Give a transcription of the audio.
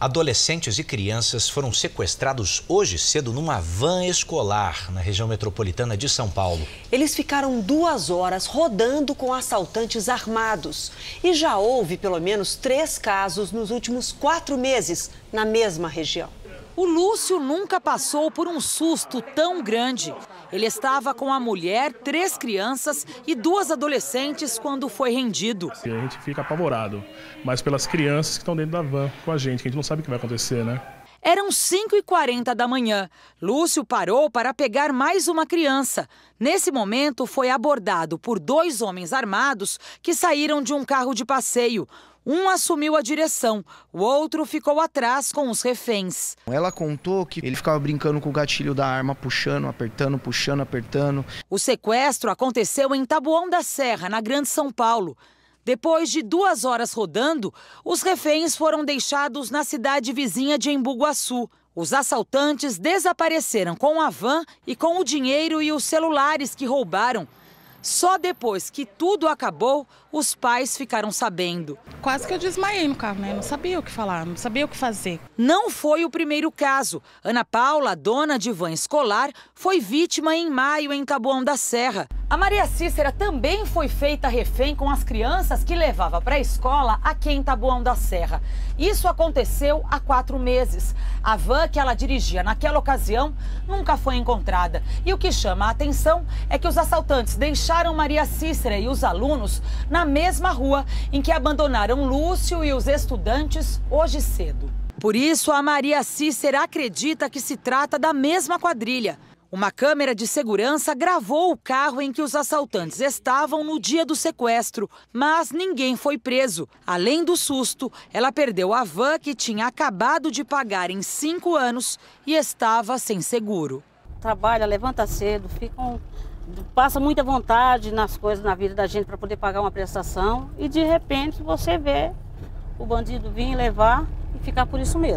Adolescentes e crianças foram sequestrados hoje cedo numa van escolar na região metropolitana de São Paulo. Eles ficaram duas horas rodando com assaltantes armados. E já houve pelo menos três casos nos últimos quatro meses na mesma região. O Lúcio nunca passou por um susto tão grande. Ele estava com a mulher, três crianças e duas adolescentes quando foi rendido. A gente fica apavorado, mas pelas crianças que estão dentro da van com a gente, que a gente não sabe o que vai acontecer, né? Eram 5h40 da manhã. Lúcio parou para pegar mais uma criança. Nesse momento, foi abordado por dois homens armados que saíram de um carro de passeio. Um assumiu a direção, o outro ficou atrás com os reféns. Ela contou que ele ficava brincando com o gatilho da arma, puxando, apertando, puxando, apertando. O sequestro aconteceu em Taboão da Serra, na Grande São Paulo. Depois de duas horas rodando, os reféns foram deixados na cidade vizinha de Embuguaçu. Os assaltantes desapareceram com a van e com o dinheiro e os celulares que roubaram. Só depois que tudo acabou, os pais ficaram sabendo. Quase que eu desmaiei no carro, né? Não sabia o que falar, não sabia o que fazer. Não foi o primeiro caso. Ana Paula, dona de van escolar, foi vítima em maio em Taboão da Serra. A Maria Cícera também foi feita refém com as crianças que levava para a escola aqui em Taboão da Serra. Isso aconteceu há quatro meses. A van que ela dirigia naquela ocasião nunca foi encontrada. E o que chama a atenção é que os assaltantes deixaram Maria Cícera e os alunos na mesma rua em que abandonaram Lúcio e os estudantes hoje cedo. Por isso, a Maria Cícera acredita que se trata da mesma quadrilha. Uma câmera de segurança gravou o carro em que os assaltantes estavam no dia do sequestro, mas ninguém foi preso. Além do susto, ela perdeu a van que tinha acabado de pagar em cinco anos e estava sem seguro. Trabalha, levanta cedo, fica um, passa muita vontade nas coisas na vida da gente para poder pagar uma prestação e de repente você vê o bandido vir levar e ficar por isso mesmo.